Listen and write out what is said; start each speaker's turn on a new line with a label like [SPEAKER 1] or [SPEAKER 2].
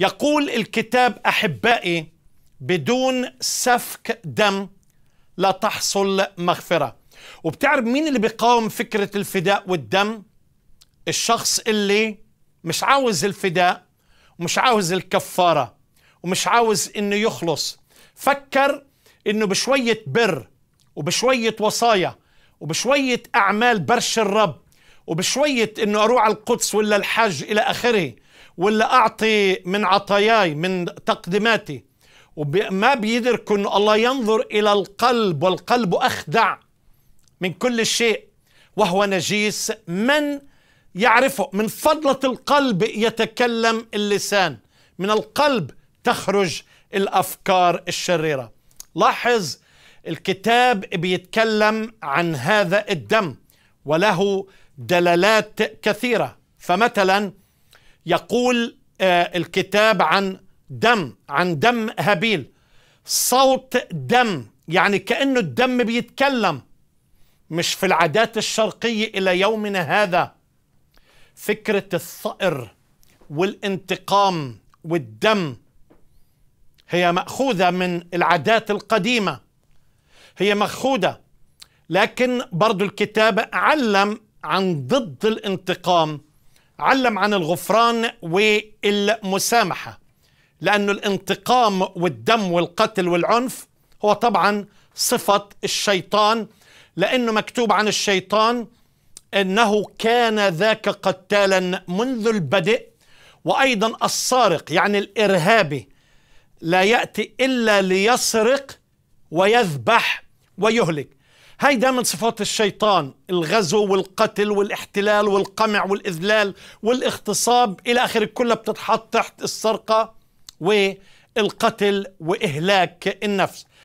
[SPEAKER 1] يقول الكتاب احبائي بدون سفك دم لا تحصل مغفره وبتعرف مين اللي بيقاوم فكره الفداء والدم الشخص اللي مش عاوز الفداء ومش عاوز الكفاره ومش عاوز انه يخلص فكر انه بشويه بر وبشويه وصايا وبشويه اعمال برش الرب وبشويه انه اروح على القدس ولا الحج الى اخره ولا أعطي من عطاياي من تقدماتي وما بيدركوا أن الله ينظر إلى القلب والقلب أخدع من كل شيء وهو نجيس من يعرفه من فضلة القلب يتكلم اللسان من القلب تخرج الأفكار الشريرة لاحظ الكتاب بيتكلم عن هذا الدم وله دلالات كثيرة فمثلا يقول آه، الكتاب عن دم عن دم هابيل صوت دم يعني كأنه الدم بيتكلم مش في العادات الشرقية إلى يومنا هذا فكرة الثأر والانتقام والدم هي مأخوذة من العادات القديمة هي مأخوذة لكن برضو الكتاب علم عن ضد الانتقام علم عن الغفران والمسامحة لأن الانتقام والدم والقتل والعنف هو طبعا صفة الشيطان لأنه مكتوب عن الشيطان أنه كان ذاك قتالا منذ البدء وأيضا السارق يعني الإرهابي لا يأتي إلا ليسرق ويذبح ويهلك هاي دائما صفات الشيطان الغزو والقتل والاحتلال والقمع والإذلال والاغتصاب إلى آخر كلها بتتحط تحت السرقة والقتل وإهلاك النفس